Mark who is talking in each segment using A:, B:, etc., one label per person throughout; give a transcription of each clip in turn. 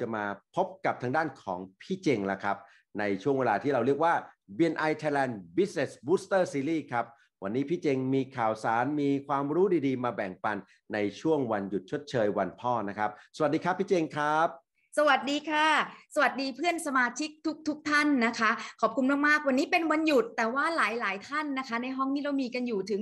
A: จะมาพบกับทางด้านของพี่เจงแล้วครับ ในช่วงเวลาที่เราเรียกว่า BNI Thailand Business Booster Series ครับ วันนี้พี่เจงมีข่าวสารมีความรู้ดีๆ มาแบ่งปันในช่วงวันหยุดชดเชยวันพ่อนะครับ สวัสดีครับพี่เจงครับสวัสดีค่ะ สวัสดีเพื่อนสมาชิกทุกทุกท่านนะคะ ขอบคุณมากๆวันนี้เป็นวันหยุดแต่ว่าหลายๆ ท่านนะคะ ในห้องนี้เรามีกันอยู่ถึง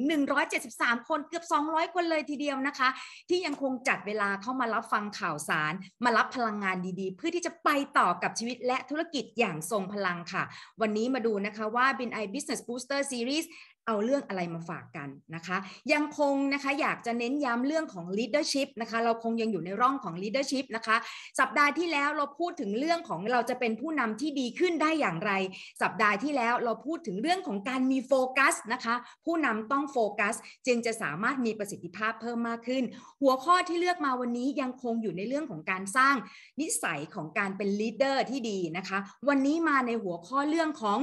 A: 173 คน เกือบ 200 คนเลยทีเดียวนะคะ ที่ยังคงจัดเวลาเข้ามารับฟังข่าวสาร มารับพลังงานดีๆ เพื่อที่จะไปต่อกับชีวิตและธุรกิจอย่างทรงพลังค่ะ วันนี้มาดูนะคะว่า BNI Business Booster Series เอาเรื่องอะไรมาฝากกันนะคะ ยังคงนะคะอยากจะเน้นย้ำเรื่องของ leadership นะคะเราคงยังอยู่ในร่องของ leadership นะคะสัปดาห์ที่แล้วเราพูดถึงเรื่องของเราจะเป็นผู้นำที่ดีขึ้นได้อย่างไร สัปดาห์ที่แล้วเราพูดถึงเรื่องของการมีโฟกัสนะคะผู้นำต้องโฟกัสจึงจะสามารถมีประสิทธิภาพเพิ่มมากขึ้น หัวข้อที่เลือกมาวันนี้ยังคงอยู่ในเรื่องของการสร้างนิสัยของการเป็น leader ที่ดีนะคะ วันนี้มาในหัวข้อเรื่องของ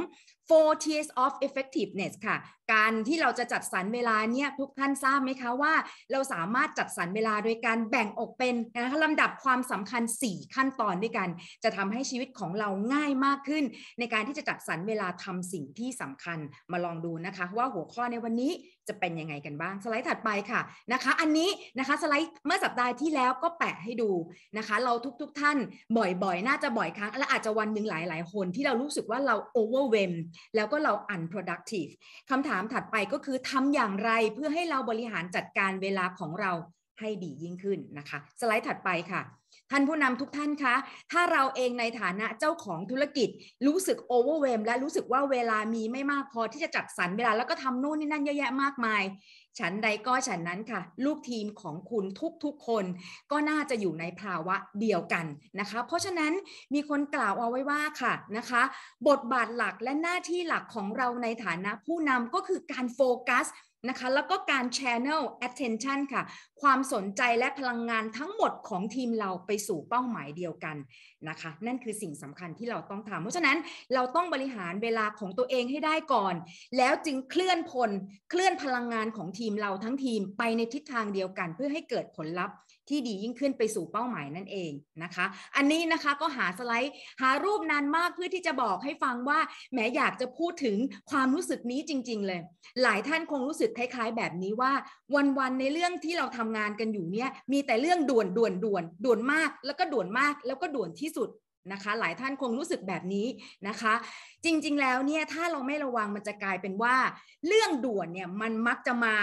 A: four tiers of effectiveness ค่ะการที่เราจะจัดสรรเวลาเนี่ยทุกท่านทราบไหมคะว่า เราสามารถจัดสรรเวลาโดยการแบ่งออกเป็นนะคะลำดับความสำคัญ 4 ขั้นตอนด้วยกัน จะทำให้ชีวิตของเราง่ายมากขึ้น ในการที่จะจัดสรรเวลาทำสิ่งที่สำคัญมาลองดูนะคะ ว่าหัวข้อในวันนี้จะเป็นยังไงกันบ้าง สไลด์ถัดไปค่ะนะคะ อันนี้นะคะสไลด์เมื่อสัปดาห์ที่แล้วก็แปะให้ดูนะคะ เราทุกๆทท่าน บ่อยๆ น่าจะบ่อยครั้ง และอาจจะวันหนึ่งหลายๆ คนที่เรารู้สึกว่าเราโอเวอร์เวมแล้วก็เราอัน r o d u c t i v e คำถามถัดไปก็คือทำอย่างไรเพื่อให้เราบริหารจัดการเวลาของเราให้ดียิ่งขึ้นนะคะ สไลด์ถัดไปค่ะท่านผู้นำทุกท่านคะ ถ้าเราเองในฐานะเจ้าของธุรกิจ รู้สึกโอเวอร์เวมและรู้สึกว่าเวลามีไม่มากพอ ที่จะจัดสรรเวลาแล้วก็ทำโน่นนี่นั่นเยอะแยะมากมาย ฉันใดก็ฉันนั้นค่ะ ลูกทีมของคุณทุกๆ คนก็น่าจะอยู่ในภาวะเดียวกันนะคะ เพราะฉะนั้นมีคนกล่าวเอาไว้ว่าค่ะนะคะบทบาทหลักและหน้าที่หลักของเราในฐานะผู้นำก็คือการโฟกัสนะคะแล้วก็การ channel attention ค่ะ ความสนใจและพลังงานทั้งหมดของทีมเราไปสู่เป้าหมายเดียวกันนะคะนั่นคือสิ่งสำคัญที่เราต้องทำเพราะฉะนั้นเราต้องบริหารเวลาของตัวเองให้ได้ก่อน แล้วจึงเคลื่อนพลเคลื่อนพลังงานของทีมเราทั้งทีมไปในทิศทางเดียวกันเพื่อให้เกิดผลลัพธ์ที่ดียิ่งขึ้นไปสู่เป้าหมายนั่นเองนะคะ อันนี้นะคะก็หาสไลด์หารูปนานมากเพื่อที่จะบอกให้ฟังว่าแม้อยากจะพูดถึงความรู้สึกนี้จริง ๆ เลย หลายท่านคงรู้สึกคล้ายๆ แบบนี้ว่าวัน ๆ ในเรื่องที่เราทำงานกันอยู่เนี่ยมีแต่เรื่องด่วนด่วนด่วนด่วนมาก แล้วก็ด่วนมากแล้วก็ด่วนที่สุดนะคะหลายท่านคงรู้สึกแบบนี้นะคะ จริง ๆ แล้วเนี่ยถ้าเราไม่ระวังมันจะกลายเป็นว่า เรื่องด่วนเนี่ยมันมักจะมา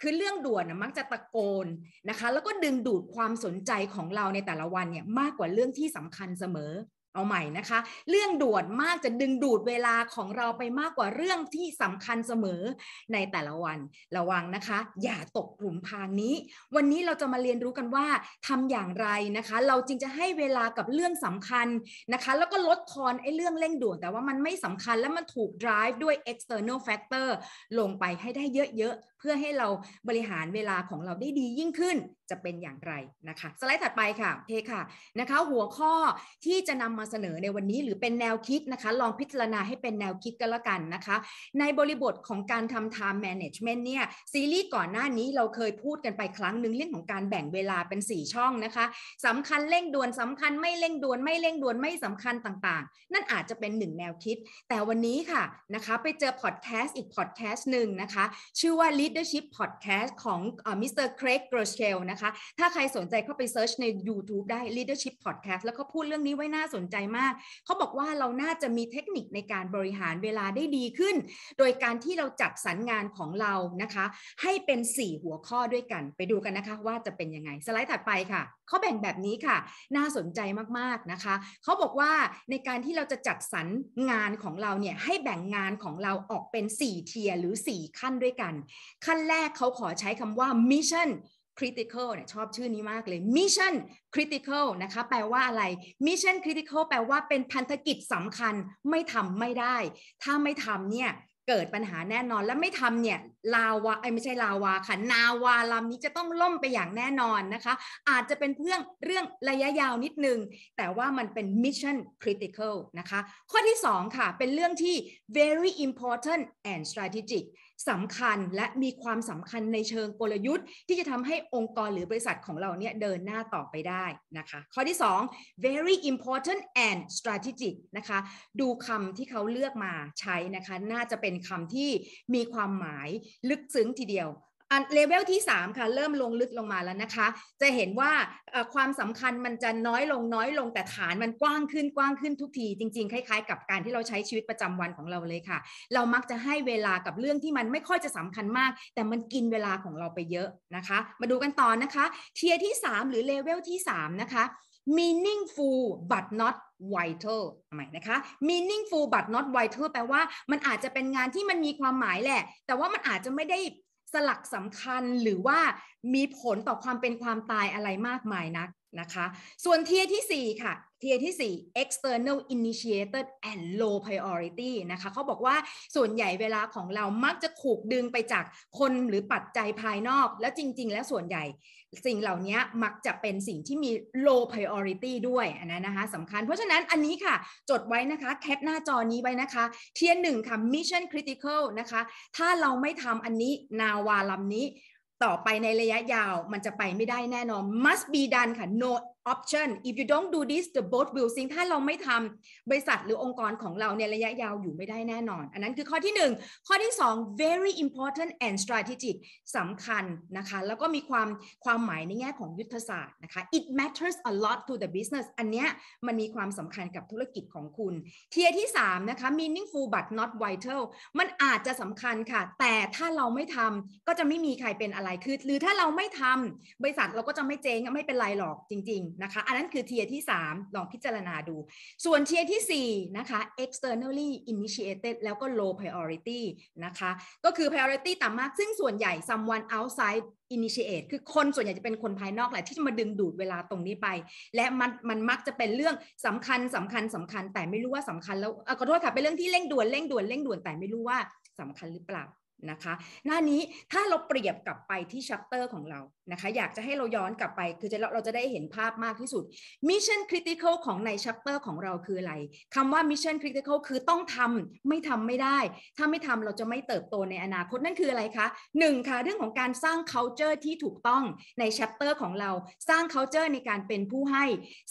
A: คือเรื่องด่วนมักจะตะโกนนะคะ แล้วก็ดึงดูดความสนใจของเราในแต่ละวันเนี่ยมากกว่าเรื่องที่สำคัญเสมอ เอาใหม่นะคะ เรื่องด่วนมากจะดึงดูดเวลาของเราไปมากกว่าเรื่องที่สำคัญเสมอในแต่ละวันระวังนะคะ อย่าตกกลุ่มพางนี้ วันนี้เราจะมาเรียนรู้กันว่า ทำอย่างไรนะคะ เราจึงจะให้เวลากับเรื่องสำคัญนะคะแล้วก็ลดทอนไอ้เรื่องเร่งด่วนแต่ว่ามันไม่สำคัญและมันถูก drive ด้วย external factor ลงไปให้ได้เยอะเพื่อให้เราบริหารเวลาของเราได้ดียิ่งขึ้นจะเป็นอย่างไรนะคะ สไลด์ถัดไปค่ะโอเคค่ะนะคะ หัวข้อที่จะนำมาเสนอในวันนี้หรือเป็นแนวคิดนะคะ ลองพิจารณาให้เป็นแนวคิดกันละกันนะคะ ในบริบทของการทำ time management เนี่ยซีรีส์ก่อนหน้านี้เราเคยพูดกันไปครั้งหนึ่งเรื่องของการแบ่งเวลาเป็น 4 ช่องนะคะสำคัญเร่งด่วนสำคัญไม่เร่งด่วนไม่เร่งด่วนไม่สำคัญต่างๆ นั่นอาจจะเป็นหนึ่งแนวคิด แต่วันนี้ค่ะนะคะ ไปเจอพอดแคสต์อีกพอดแคสต์หนึ่งนะคะชื่อว่า l Leadership Podcast ของมิสเตอร์เครกโกรเชลนะคะ ถ้าใครสนใจเข้าไปเซิร์ชใน YouTube ได้ Leadership Podcast แล้วเขาพูดเรื่องนี้ไว้น่าสนใจมาก เขาบอกว่าเราน่าจะมีเทคนิคในการบริหารเวลาได้ดีขึ้น โดยการที่เราจัดสรรงานของเรานะคะ ให้เป็น 4 หัวข้อด้วยกันไปดูกันนะคะว่าจะเป็นยังไง สไลด์ถัดไปค่ะเขาแบ่งแบบนี้ค่ะ น่าสนใจมากๆนะคะ เขาบอกว่า ในการที่เราจะจัดสรรงานของเราเนี่ย ให้แบ่งงานของเราออกเป็น 4 เทียหรือ 4 ขั้นด้วยกัน ขั้นแรกเขาขอใช้คำว่า mission critical เนี่ยชอบชื่อนี้มากเลย mission critical นะคะ แปลว่าอะไร mission critical แปลว่าเป็นพันธกิจสำคัญไม่ทำไม่ได้ ถ้าไม่ทำเนี่ยเกิดปัญหาแน่นอนและไม่ทำเนี่ยลาวาไอ้ไม่ใช่ลาวาค่ะนาวาลำนี้จะต้องล่มไปอย่างแน่นอนนะคะอาจจะเป็นเพื่องเรื่องระยะยาวนิดนึงแต่ว่ามันเป็นมิชชั่นคริติคอลนะคะข้อที่2ค่ะเป็นเรื่องที่ very important and strategic สำคัญและมีความสำคัญในเชิงกลยุทธ์ ที่จะทำให้องค์กรหรือบริษัทของเราเนี่ยเดินหน้าต่อไปได้นะคะ ข้อที่ 2 very important and strategic นะคะ ดูคำที่เขาเลือกมาใช้นะคะ น่าจะเป็นคำที่มีความหมายลึกซึ้งทีเดียวอันเลเวลที่3 ค่ะเริ่มลงลึกลงมาแล้วนะคะ จะเห็นว่าความสำคัญมันจะน้อยลงน้อย ลงแต่ฐานมันกว้างขึ้นกว้างขึ้นทุกที จริง ๆ คล้ายๆ กับการที่เราใช้ชีวิตประจำวันของเราเลยค่ะ เรามักจะให้เวลากับเรื่องที่มันไม่ค่อยจะสำคัญมาก แต่มันกินเวลาของเราไปเยอะนะคะ มาดูกันต่อนะคะ เทียที่ 3 หรือเลเวลที่ 3 นะคะ meaningful but not vital ใหม่นะคะ meaningful but not vital แปลว่า มันอาจจะเป็นงานที่มันมีความหมายแหละแต่ว่ามันอาจจะไม่ได้สลักสำคัญหรือว่ามีผลต่อความเป็นความตายอะไรมากมายนักนะคะ ส่วนเทียที่4ค่ะเทียที่4 external initiated and low priority นะคะเขาบอกว่าส่วนใหญ่เวลาของเรามักจะถูกดึงไปจากคนหรือปัจจัยภายนอก แล้วจริง ๆ แล้วส่วนใหญ่สิ่งเหล่านี้มักจะเป็นสิ่งที่มี low priority ด้วยอันนันนะคะสำคัญ เพราะฉะนั้นอันนี้ค่ะ จดไว้นะคะแคปหน้าจอนี้ไว้นะคะ เทียนหนึ่งค่ะ mission critical นะคะ ถ้าเราไม่ทำอันนี้นาวาลำนี้ ต่อไปในระยะยาว มันจะไปไม่ได้แน่นอน must be done ค่ะ no option if you don't do this the boat will sink ถ้าเราไม่ทำบริษัทหรือองค์กรของเราในระยะยาวอยู่ไม่ได้แน่นอน อันนั้นคือข้อที่ 1 ข้อที่ 2 very important and strategic สำคัญนะคะ แล้วก็มีความความหมายในแง่ของยุทธศาสตร์นะคะ it matters a lot to the business อันเนี้ยมันมีความสำคัญกับธุรกิจของคุณเทียที่3นะคะ meaningful but not vital มันอาจจะสำคัญค่ะ แต่ถ้าเราไม่ทำก็จะไม่มีใครเป็นอะไรคือหรือถ้าเราไม่ทำบริษัทเราก็จะไม่เจ๊งไม่เป็นไรหรอกจริง ๆนะคะอันนั้นคือเทียที่3ลองพิจารณาดู ส่วนเทียที่4นะคะ externally initiated แล้วก็ low priority นะคะ ก็คือ priority ต่ำมาก ซึ่งส่วนใหญ่ someone outside initiate คือคน ส่วนใหญ่จะเป็นคนภายนอกแหละที่จะมาดึงดูดเวลาตรงนี้ไป และมันมันมักจะเป็นเรื่องสำคัญสำคัญสำคัญแต่ไม่รู้ว่าสำคัญแล้วขอโทษค่ะ เป็นเรื่องที่เร่งด่วน เร่งด่วนเร่งด่วนแต่ไม่รู้ว่าสำคัญหรือเปล่านะคะ หน้านี้ถ้าเราเปรียบกลับไปที่ชัปเตอร์ของเรา นะคะ อยากจะให้เราย้อนกลับไป คือจะเราจะได้เห็นภาพมากที่สุดมิชชั่นคริติคอลของในชัปเตอร์ของเราคืออะไรคำว่ามิชชั่นคริติคอลคือต้องทำไม่ทำไม่ได้ ถ้าไม่ทำเราจะไม่เติบโตในอนาคตนั่นคืออะไรคะหนึ่งค่ะเรื่องของการสร้าง culture ที่ถูกต้องในชัปเตอร์ของเรา สร้าง culture ในการเป็นผู้ให้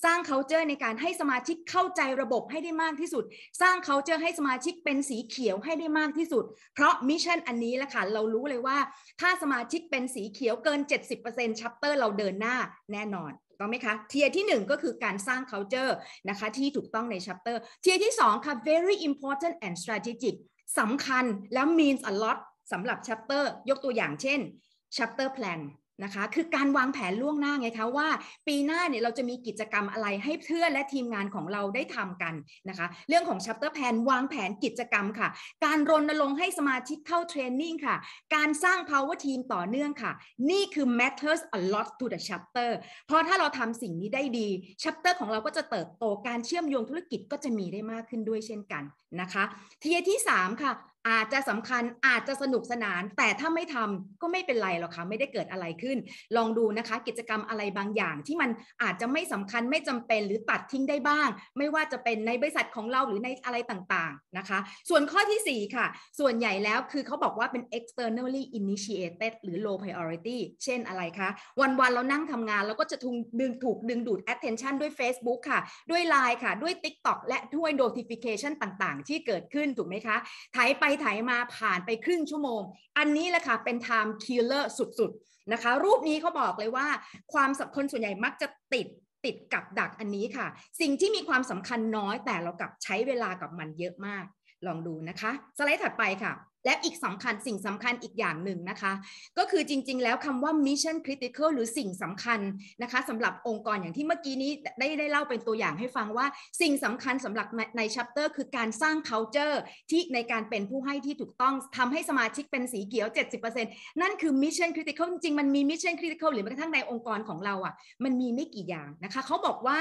A: สร้าง culture ในการให้สมาชิกเข้าใจระบบให้ได้มากที่สุด สร้าง culture ให้สมาชิกเป็นสีเขียวให้ได้มากที่สุด เพราะมิชชั่นนนี้แหละค่ะ เรารู้เลยว่าถ้าสมาชิกเป็นสีเขียวเกิน 70%ชัปเตอร์เราเดินหน้าแน่นอนต้องไหมคะเทียที่1ก็คือการสร้าง culture นะคะ ที่ถูกต้องในชัปเตอร์เทียที่2ค่ะ very important and strategic สำคัญแล้ว means a lot สำหรับชัปเตอร์ยกตัวอย่างเช่นัปเตอร์แพลนนะคะคือการวางแผนล่วงหน้าไงคะว่าปีหน้าเนี่ยเราจะมีกิจกรรมอะไรให้เพื่อนและทีมงานของเราได้ทำกันนะคะ เรื่องของชัปเตอร์แพนวางแผนกิจกรรมค่ะ การรณรงค์ให้สมาชิกเข้าเทรนนิ่งค่ะ การสร้าง power team ต่อเนื่องค่ะ นี่คือ matters a lot to the chapter เพราะถ้าเราทำสิ่งนี้ได้ดีชัปเตอร์ของเราก็จะเติบโตการเชื่อมโยงธุรกิจก็จะมีได้มากขึ้นด้วยเช่นกันนะคะทีที่ 3 ค่ะอาจจะสำคัญอาจจะสนุกสนาน แต่ถ้าไม่ทำก็ไม่เป็นไรหรอกค่ะไม่ได้เกิดอะไรขึ้น ลองดูนะคะกิจกรรมอะไรบางอย่าง ที่มันอาจจะไม่สำคัญไม่จำเป็นหรือตัดทิ้งได้บ้าง ไม่ว่าจะเป็นในบริษัทของเราหรือในอะไรต่างๆนะคะ ส่วนข้อที่ 4 ค่ะ ส่วนใหญ่แล้วคือเขาบอกว่าเป็น externally initiated หรือ low priority เช่นอะไรคะ วันๆเรานั่งทำงานแล้วก็จะถูกดึงถูกดึงดูด attention ด้วย Facebook ค่ะ ด้วย Line ค่ะด้วย TikTok และด้วย notification ต่างๆ ที่เกิดขึ้นถูกไหมคะถ่ายไปถไถมาผ่านไปครึ่งชั่วโมง อันนี้แหละ ค่ะ เป็น time killer สุด ๆ นะคะ รูปนี้เขาบอกเลยว่าความสับคนส่วนใหญ่มักจะติดติดกับดักอันนี้ค่ะ สิ่งที่มีความสำคัญน้อยแต่เรากลับใช้เวลากับมันเยอะมาก ลองดูนะคะ สไลด์ถัดไปค่ะและอีกสำคัญสิ่งสำคัญอีกอย่างหนึ่งนะคะ ก็คือจริงๆแล้วคำว่า mission critical หรือสิ่งสำคัญนะคะสำหรับองค์กรอย่างที่เมื่อกี้นี้ได้ได้เล่าเป็นตัวอย่างให้ฟังว่าสิ่งสำคัญสำหรับใน c h a ตอร์คือการสร้าง culture ที่ในการเป็นผู้ให้ที่ถูกต้องทำให้สมาชิกเป็นสีเขียว 70%นั่นคือ mission critical จริงๆมันมี mission critical หรือแม้กระทั่งในองค์กรของเราอะ่ะมันมีไม่กี่อย่างนะคะเขาบอกว่า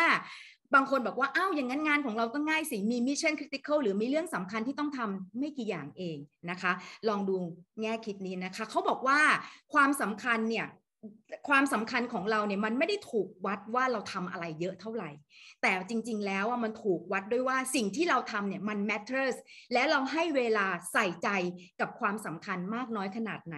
A: บางคนบอกว่าอ้าวอย่างนั้นงาน ของเราก็ง่ายสิ มีมิชชั่นคริติคอลหรือมีเรื่องสำคัญที่ต้องทำไม่กี่อย่างเองนะคะ ลองดูแง่คิดนี้นะคะเขาบอกว่าความสำคัญเนี่ย ความสำคัญของเราเนี่ยมันไม่ได้ถูกวัดว่าเราทำอะไรเยอะเท่าไหร่ แต่จริง ๆ แล้วมันถูกวัดด้วยว่าสิ่งที่เราทำเนี่ยมัน matters และเราให้เวลาใส่ใจกับความสำคัญมากน้อยขนาดไหน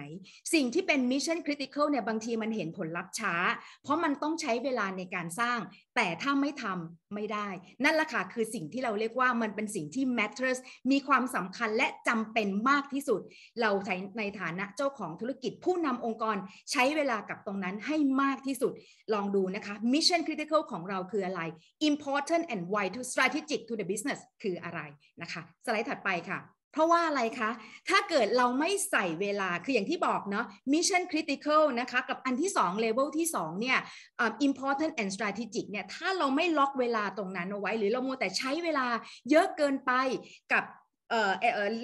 A: สิ่งที่เป็น mission critical เนี่ยบางทีมันเห็นผลลัพธ์ช้า เพราะมันต้องใช้เวลาในการสร้างแต่ถ้าไม่ทำไม่ได้ นั่นแหละค่ะคือสิ่งที่เราเรียกว่ามันเป็นสิ่งที่ matters มีความสำคัญและจำเป็นมากที่สุด เราในฐานะเจ้าของธุรกิจผู้นำองค์กรใช้เวลากับตรงนั้นให้มากที่สุด ลองดูนะคะ mission critical ของเราคืออะไร important and vital strategic to the business คืออะไรนะคะ สไลด์ถัดไปค่ะเพราะว่าอะไรคะ ถ้าเกิดเราไม่ใส่เวลา คืออย่างที่บอกเนาะ mission critical นะคะ กับอันที่2 level ที่2เนี่ย important and strategic เนี่ย ถ้าเราไม่ล็อกเวลาตรงนั้นเอาไว้ หรือเราโมแต่ใช้เวลาเยอะเกินไปกับ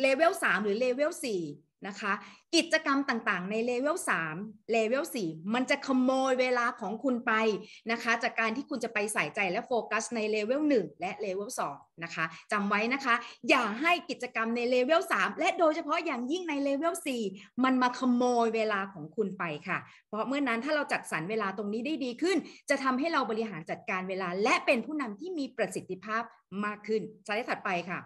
A: เลเวลสามหรือเลเวลสี่นะคะกิจกรรมต่างๆในเลเวล3เลเวล4มันจะขโมยเวลาของคุณไปนะคะ จากการที่คุณจะไปใส่ใจและโฟกัสในเลเวล1และเลเวล2นะคะจำไว้นะคะอย่าให้กิจกรรมในเลเวล3และโดยเฉพาะอย่างยิ่งในเลเวล4มันมาขโมยเวลาของคุณไปค่ะ เพราะเมื่อนั้นถ้าเราจัดสรรเวลาตรงนี้ได้ดีขึ้น จะทำให้เราบริหารจัดการเวลาและเป็นผู้นำที่มีประสิทธิภาพมากขึ้นสไลด์ถัดไปค่ะ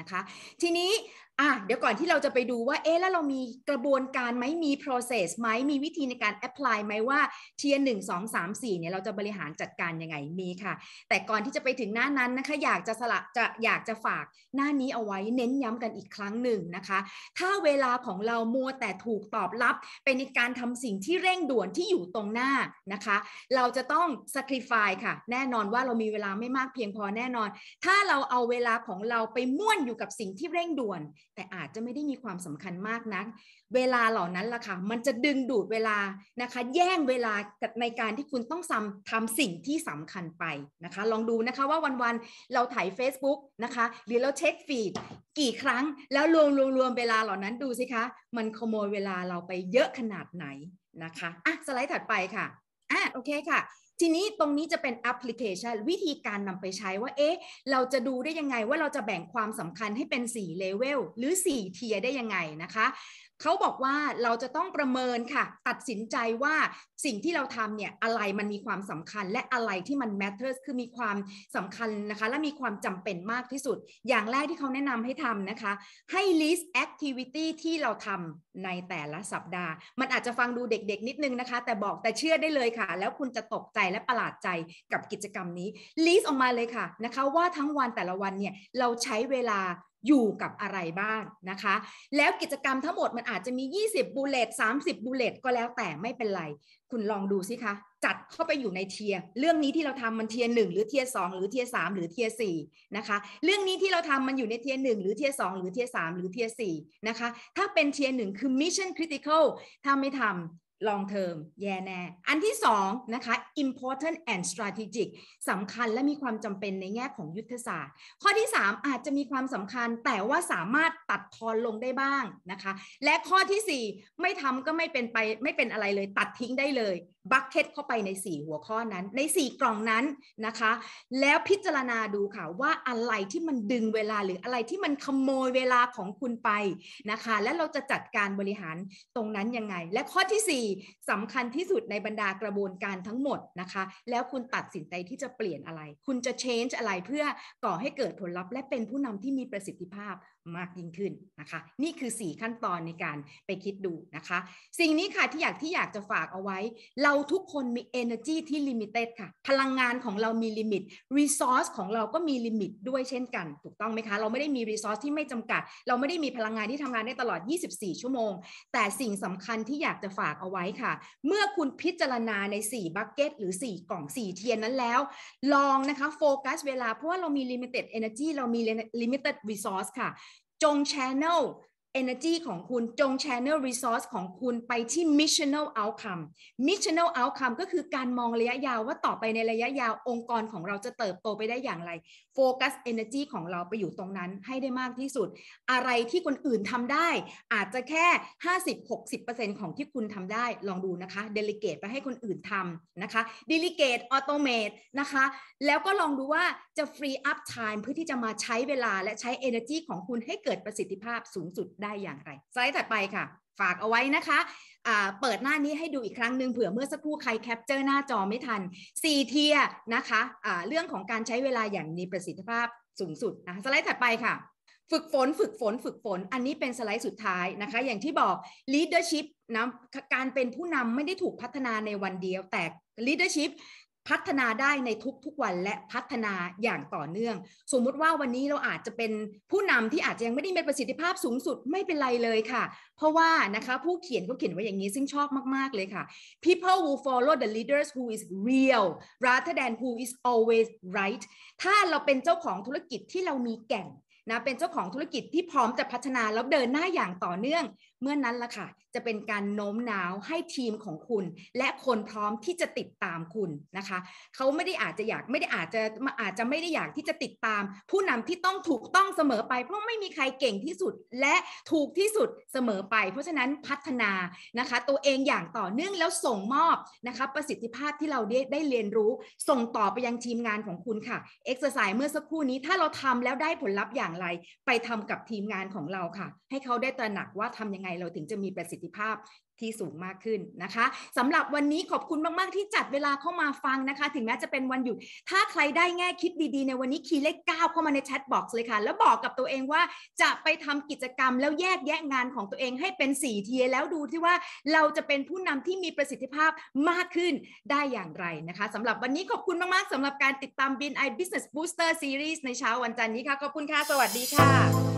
A: นะคะทีนี้อ่ะเดี๋ยวก่อนที่เราจะไปดูว่าเอ๊ะแล้วเรามีกระบวนการไหมมี process ไหมมีวิธีในการ apply ไหมว่าเทียร์หนึ่งสองสามสี่เนี่ยเราจะบริหารจัดการยังไงมีค่ะ แต่ก่อนที่จะไปถึงหน้านั้นนะคะ อยากจะสละจะอยากจะฝากหน้านี้เอาไว้เน้นย้ำกันอีกครั้งหนึ่งนะคะ ถ้าเวลาของเรามัวแต่ถูกตอบรับไปในการทำสิ่งที่เร่งด่วนที่อยู่ตรงหน้านะคะ เราจะต้อง sacrifice ค่ะ แน่นอนว่าเรามีเวลาไม่มากเพียงพอแน่นอน ถ้าเราเอาเวลาของเราไปม่วนอยู่กับสิ่งที่เร่งด่วนแต่อาจจะไม่ได้มีความสำคัญมากนัก เวลาเหล่านั้นล่ะค่ะ มันจะดึงดูดเวลา นะคะ แย่งเวลาในการที่คุณต้องทำทำสิ่งที่สำคัญไปนะคะ ลองดูนะคะว่าวันๆเราถ่าย Facebook นะคะหรือเราเช็คฟีดกี่ครั้ง แล้วรวมรวมรวมเวลาเหล่านั้นดูสิคะ มันขโมยเวลาเราไปเยอะขนาดไหนนะคะ อ่ะ สไลด์ถัดไปค่ะ อ่ะ โอเคค่ะทีนี้ตรงนี้จะเป็นแอปพลิเคชันวิธีการนำไปใช้ว่าเอ๊ะเราจะดูได้ยังไงว่าเราจะแบ่งความสำคัญให้เป็น4เลเวลหรือ 4 เทียได้ยังไงนะคะเขาบอกว่าเราจะต้องประเมินค่ะ ตัดสินใจว่าสิ่งที่เราทำเนี่ยอะไรมันมีความสำคัญ และอะไรที่มัน matters คือมีความสำคัญนะคะ และมีความจำเป็นมากที่สุด อย่างแรกที่เขาแนะนำให้ทำนะคะ ให้ list activity ที่เราทำในแต่ละสัปดาห์ มันอาจจะฟังดูเด็กๆนิดนึงนะคะ แต่บอกแต่เชื่อได้เลยค่ะ แล้วคุณจะตกใจและประหลาดใจกับกิจกรรมนี้ list ออกมาเลยค่ะนะคะ ว่าทั้งวันแต่ละวันเนี่ยเราใช้เวลาอยู่กับอะไรบ้างนะคะ แล้วกิจกรรมทั้งหมดมันอาจจะมี 20บูเลต30บูเลตก็แล้วแต่ไม่เป็นไร คุณลองดูสิคะ จัดเข้าไปอยู่ในเทียเรื่องนี้ที่เราทำมันเทียหนึ่งหรือเทียสองหรือเทียสามหรือเทียสี่นะคะ เรื่องนี้ที่เราทำมันอยู่ในเทียหนึ่งหรือเทียสองหรือเทียสามหรือเทียสี่นะคะ ถ้าเป็นเทียหนึ่งคือมิชชั่นคริติคอลถ้าไม่ทำลองเทอมแย่แน่ อันที่สองนะคะ important and strategic สำคัญและมีความจำเป็นในแง่ของยุทธศาสตร์ ข้อที่สามอาจจะมีความสำคัญแต่ว่าสามารถตัดทอนลงได้บ้างนะคะ และข้อที่สี่ไม่ทำก็ไม่เป็นไปไม่เป็นอะไรเลยตัดทิ้งได้เลยบักเก็ตเข้าไปใน 4 หัวข้อนั้น ใน 4 กล่องนั้นนะคะ แล้วพิจารณาดูค่ะว่าอะไรที่มันดึงเวลาหรืออะไรที่มันขโมยเวลาของคุณไปนะคะ และเราจะจัดการบริหารตรงนั้นยังไงและข้อที่4สำคัญที่สุดในบรรดากระบวนการทั้งหมดนะคะแล้วคุณตัดสินใจที่จะเปลี่ยนอะไร คุณจะ change อะไรเพื่อก่อให้เกิดผลลัพธ์และเป็นผู้นำที่มีประสิทธิภาพมากยิ่งขึ้นนะคะ นี่คือ 4 ขั้นตอนในการไปคิดดูนะคะ สิ่งนี้ค่ะที่อยากที่อยากจะฝากเอาไว้ เราทุกคนมี energy ที่ l i มิเต็ค่ะ พลังงานของเรามี limit resource ของเราก็มี limit ด้วยเช่นกัน ถูกต้องไหมคะ เราไม่ได้มี resource ที่ไม่จำกัด เราไม่ได้มีพลังงานที่ทำงานได้ตลอด 24 ชั่วโมง แต่สิ่งสำคัญที่อยากจะฝากเอาไว้ค่ะ เมื่อคุณพิจารณาใน4บัคเก็ตหรือ 4 กล่อง 4 เทียนนั้นแล้ว ลองนะคะโฟกัสเวลาเพราะว่าเรามี limited energy เรามี limited resource ค่ะจง channel energy ของคุณจง channel resource ของคุณไปที่ missional outcome missional outcome ก็คือการมองระยะยาวว่าต่อไปในระยะยาวองค์กรของเราจะเติบโตไปได้อย่างไร focus energy ของเราไปอยู่ตรงนั้นให้ได้มากที่สุด อะไรที่คนอื่นทำได้ อาจจะแค่ 50-60%ของที่คุณทำได้ลองดูนะคะ delegate ไปให้คนอื่นทำนะคะ delegate automate นะคะแล้วก็ลองดูว่าจะ free up time เพื่อที่จะมาใช้เวลาและใช้ energy ของคุณให้เกิดประสิทธิภาพสูงสุดได้อย่างไร สไลด์ถัดไปค่ะฝากเอาไว้นะคะ เปิดหน้านี้ให้ดูอีกครั้งหนึ่งเผื่อเมื่อสักครู่ใครแคปเจอร์หน้าจอไม่ทัน4เทียนะคะะเรื่องของการใช้เวลาอย่างมีประสิทธิภาพสูงสุดนะ สไลด์ถัดไปค่ะ ฝึกฝนฝึกฝนฝึกฝน อันนี้เป็นสไลด์สุดท้ายนะคะ อย่างที่บอก leadership นะ การเป็นผู้นำไม่ได้ถูกพัฒนาในวันเดียวแต่ leadership พัฒนาได้ในทุกๆวันและพัฒนาอย่างต่อเนื่อง สมมุติว่าวันนี้เราอาจจะเป็นผู้นำที่อาจจะยังไม่ได้มีประสิทธิภาพสูงสุดไม่เป็นไรเลยค่ะ เพราะว่านะคะผู้เขียนก็เขียนไว้อย่างนี้ซึ่งชอบมากๆเลยค่ะ people who follow the leaders who is real rather than who is always right ถ้าเราเป็นเจ้าของธุรกิจที่เรามีแก่นนะเป็นเจ้าของธุรกิจที่พร้อมจะพัฒนาแล้วเดินหน้าอย่างต่อเนื่องเมื่อนนั้นละค่ะ จะเป็นการโน้มน้าวให้ทีมของคุณ และคนพร้อมที่จะติดตามคุณนะคะ เขาไม่ได้อาจจะอยากไม่ได้อาจจะอาจจะไม่ได้อยากที่จะติดตาม ผู้นำที่ต้องถูกต้องเสมอไป เพราะไม่มีใครเก่งที่สุด และถูกที่สุดเสมอไป เพราะฉะนั้นพัฒนานะคะ ตัวเองอย่างต่อเนื่องแล้วส่งมอบนะคะประสิทธิภาพที่เราได้ได้เรียนรู้ ส่งต่อไปยังทีมงานของคุณค่ะเอ็กซ์ไซส์เมื่อสักครู่นี้ถ้าเราทำแล้วได้ผลลัพธ์อย่างไรไปทำกับทีมงานของเราค่ะ ให้เขาได้ตระหนักว่าทํำยังไงงเราถึงจะมีประสิทธิภาพที่สูงมากขึ้นนะคะสำหรับวันนี้ขอบคุณมาก ๆ ที่จัดเวลาเข้ามาฟังนะคะ ถึงแม้จะเป็นวันหยุดถ้าใครได้แง่คิดดีๆในวันนี้คีย์เลขเก้าเข้ามาในแชทบ็อกซ์เลยค่ะ แล้วบอกกับตัวเองว่าจะไปทำกิจกรรมแล้วแยกแยะงานของตัวเองให้เป็น4ี่เทียแล้วดูที่ว่าเราจะเป็นผู้นำที่มีประสิทธิภาพมากขึ้นได้อย่างไรนะคะสำหรับวันนี้ขอบคุณมากๆสำหรับการติดตามบินไอ Business Booster Series ในเช้าวันจันทร์นี้ค่ะขอบคุณค่ะสวัสดีค่ะ